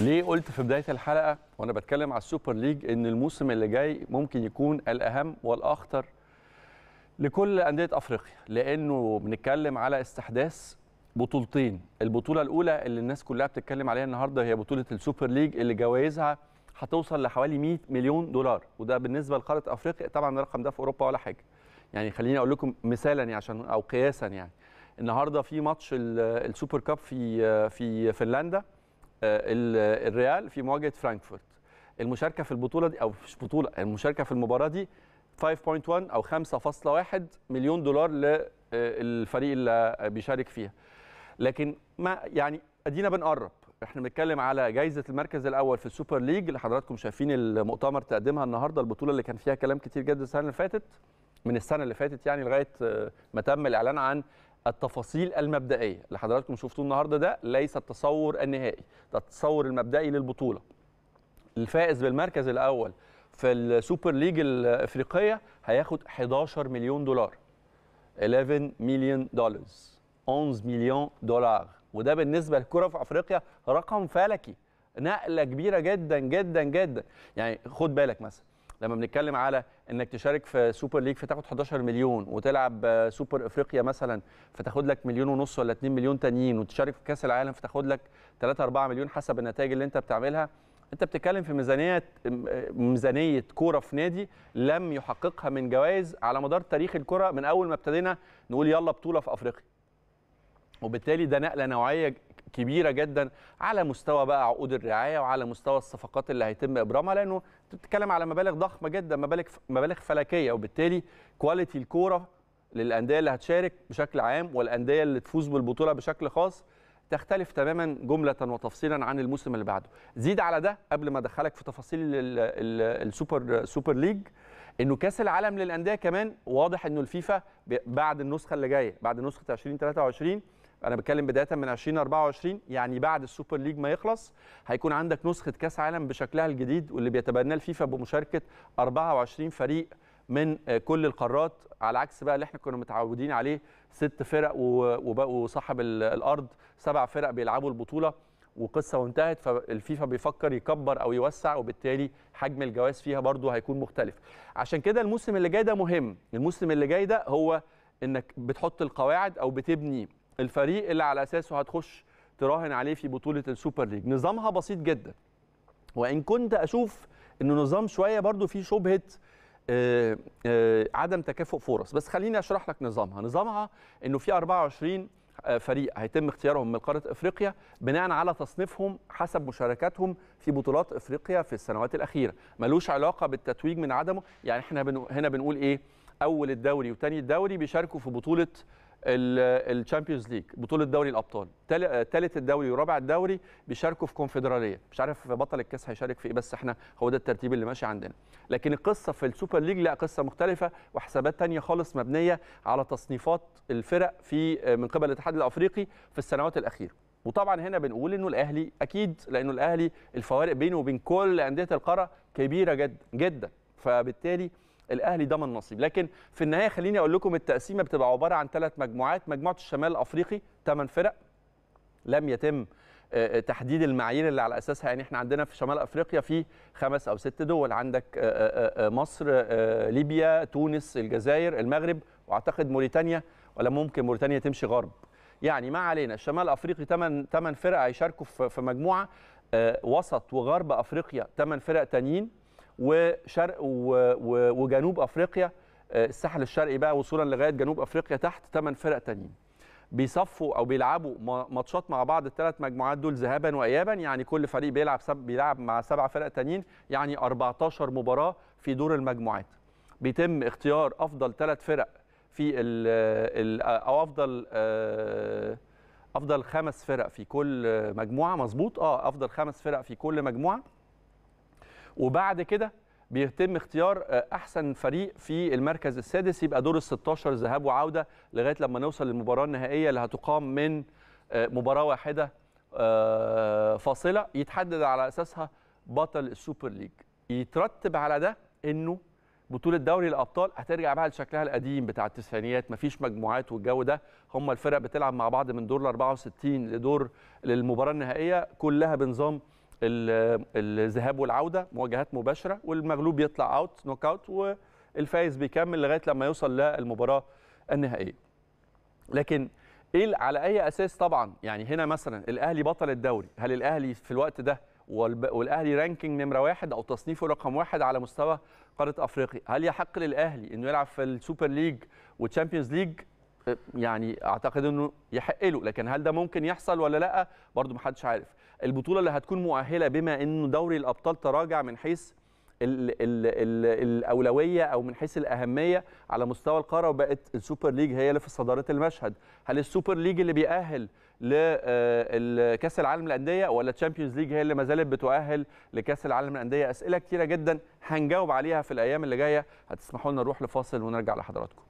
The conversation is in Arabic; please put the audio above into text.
ليه قلت في بدايه الحلقه وانا بتكلم على السوبر ليج ان الموسم اللي جاي ممكن يكون الاهم والاخطر لكل انديه افريقيا لانه بنتكلم على استحداث بطولتين البطوله الاولى اللي الناس كلها بتتكلم عليها النهارده هي بطوله السوبر ليج اللي جوائزها هتوصل لحوالي 100 مليون دولار وده بالنسبه لقاره افريقيا طبعا الرقم ده في اوروبا ولا حاجه يعني خليني اقول لكم مثالا يعني عشان او قياسا يعني النهارده في ماتش السوبر كاب في في فنلندا آه، الريال في مواجهه فرانكفورت المشاركه في البطوله دي او مش بطوله المشاركه في المباراه دي 5.1 او 5.1 مليون دولار للفريق آه، اللي بيشارك فيها لكن ما يعني ادينا بنقرب احنا بنتكلم على جائزه المركز الاول في السوبر ليج اللي حضراتكم شايفين المؤتمر تقدمها النهارده البطوله اللي كان فيها كلام كتير جدا السنه اللي فاتت من السنه اللي فاتت يعني لغايه آه، ما تم الاعلان عن التفاصيل المبدئيه اللي حضراتكم شفتوه النهارده ده ليس التصور النهائي ده التصور المبدئي للبطوله الفائز بالمركز الاول في السوبر ليج الافريقيه هياخد 11 مليون دولار 11 مليون دولار 11 مليون دولار وده بالنسبه للكره في افريقيا رقم فلكي نقله كبيره جدا جدا جدا يعني خد بالك مثلا لما بنتكلم على انك تشارك في سوبر ليج فتاخد 11 مليون وتلعب سوبر افريقيا مثلا فتاخد لك مليون ونص ولا 2 مليون تانيين وتشارك في كاس العالم فتاخد لك 3 4 مليون حسب النتائج اللي انت بتعملها انت بتتكلم في ميزانيه ميزانيه كوره في نادي لم يحققها من جوائز على مدار تاريخ الكره من اول ما ابتدينا نقول يلا بطوله في افريقيا وبالتالي ده نقله نوعيه كبيره جدا على مستوى بقى عقود الرعايه وعلى مستوى الصفقات اللي هيتم ابرامها لانه بتتكلم على مبالغ ضخمه جدا مبالغ مبالغ فلكيه وبالتالي كواليتي الكوره للانديه اللي هتشارك بشكل عام والانديه اللي تفوز بالبطوله بشكل خاص تختلف تماما جمله وتفصيلا عن الموسم اللي بعده زيد على ده قبل ما ادخلك في تفاصيل السوبر سوبر ليج انه كاس العالم للانديه كمان واضح انه الفيفا بعد النسخه اللي جايه بعد نسخه 2023 انا بتكلم بدايه من 2024 يعني بعد السوبر ليج ما يخلص هيكون عندك نسخه كاس عالم بشكلها الجديد واللي بيتبناه الفيفا بمشاركه 24 فريق من آه، كل القارات على عكس بقى اللي احنا كنا متعودين عليه ست فرق وصاحب الارض سبع فرق بيلعبوا البطوله وقصه وانتهت فالفيفا بيفكر يكبر او يوسع وبالتالي حجم الجواز فيها برضه هيكون مختلف عشان كده الموسم اللي جاي ده مهم الموسم اللي جاي ده هو انك بتحط القواعد او بتبني الفريق اللي على اساسه هتخش تراهن عليه في بطوله السوبر ليج نظامها بسيط جدا وان كنت اشوف انه نظام شويه برضو فيه شبهه آه، آه، عدم تكافؤ فرص بس خليني اشرح لك نظامها نظامها انه في 24 آه، فريق هيتم اختيارهم من قاره افريقيا بناء على تصنيفهم حسب مشاركاتهم في بطولات افريقيا في السنوات الاخيره ملوش علاقه بالتتويج من عدمه يعني احنا هنا بنقول ايه اول الدوري وثاني الدوري بيشاركوا في بطوله الشامبيونز ليج بطوله دوري الابطال ثالث الدوري ورابع الدوري بيشاركوا في كونفدراليه مش عارف بطل الكاس هيشارك في ايه بس احنا هو ده الترتيب اللي ماشي عندنا لكن القصه في السوبر ليج لا قصه مختلفه وحسابات ثانيه خالص مبنيه على تصنيفات الفرق في من قبل الاتحاد الافريقي في السنوات الاخيره وطبعا هنا بنقول انه الاهلي اكيد لانه الاهلي الفوارق بينه وبين كل انديه القاره كبيره جدا جدا فبالتالي الاهلي ضمن نصيب لكن في النهايه خليني اقول لكم التقسيمه بتبقى عباره عن ثلاث مجموعات مجموعه الشمال الافريقي ثمان فرق لم يتم آه، آه، تحديد المعايير اللي على اساسها يعني احنا عندنا في شمال افريقيا في خمس او ست دول عندك آه، مصر ليبيا تونس الجزائر المغرب واعتقد موريتانيا ولا ممكن موريتانيا تمشي غرب يعني ما علينا الشمال الافريقي ثمان ثمان فرق هيشاركوا في مجموعه وسط وغرب افريقيا ثمان فرق تانيين وشرق وجنوب افريقيا آه، الساحل الشرقي بقى وصولا لغايه جنوب افريقيا تحت ثمان فرق تانيين بيصفوا او بيلعبوا ماتشات مع بعض الثلاث مجموعات دول ذهابا وايابا يعني كل فريق بيلعب سب بيلعب مع سبع فرق تانيين يعني 14 مباراه في دور المجموعات بيتم اختيار افضل ثلاث فرق في ال ال او افضل آه، افضل خمس فرق في كل مجموعه مظبوط اه افضل خمس فرق في كل مجموعه وبعد كده بيتم اختيار آه، احسن فريق في المركز السادس يبقى دور ال 16 ذهاب وعوده لغايه لما نوصل للمباراه النهائيه اللي هتقام من آه، مباراه واحده آه، فاصله يتحدد على اساسها بطل السوبر ليج يترتب على ده انه بطوله دوري الابطال هترجع بقى لشكلها القديم بتاع التسعينيات مفيش مجموعات والجو ده هم الفرق بتلعب مع بعض من دور ال 64 لدور للمباراه النهائيه كلها بنظام الذهاب والعوده مواجهات مباشره والمغلوب يطلع اوت نوك اوت والفايز بيكمل لغايه لما يوصل للمباراه النهائيه لكن ايه على اي اساس طبعا يعني هنا مثلا الاهلي بطل الدوري هل الاهلي في الوقت ده والاهلي رانكينج نمره واحد او تصنيفه رقم واحد على مستوى قاره افريقيا هل يحق للاهلي انه يلعب في السوبر ليج والتشامبيونز ليج يعني اعتقد انه يحق له لكن هل ده ممكن يحصل ولا لا برضه محدش عارف البطوله اللي هتكون مؤهله بما انه دوري الابطال تراجع من حيث الـ الـ الـ الاولويه او من حيث الاهميه على مستوى القاره وبقت السوبر ليج هي اللي في صداره المشهد هل السوبر ليج اللي بيأهل لكاس آه، العالم للانديه ولا تشامبيونز ليج هي اللي ما زالت بتؤهل لكاس العالم للانديه اسئله كتيره جدا هنجاوب عليها في الايام اللي جايه هتسمحوا لنا نروح لفاصل ونرجع لحضراتكم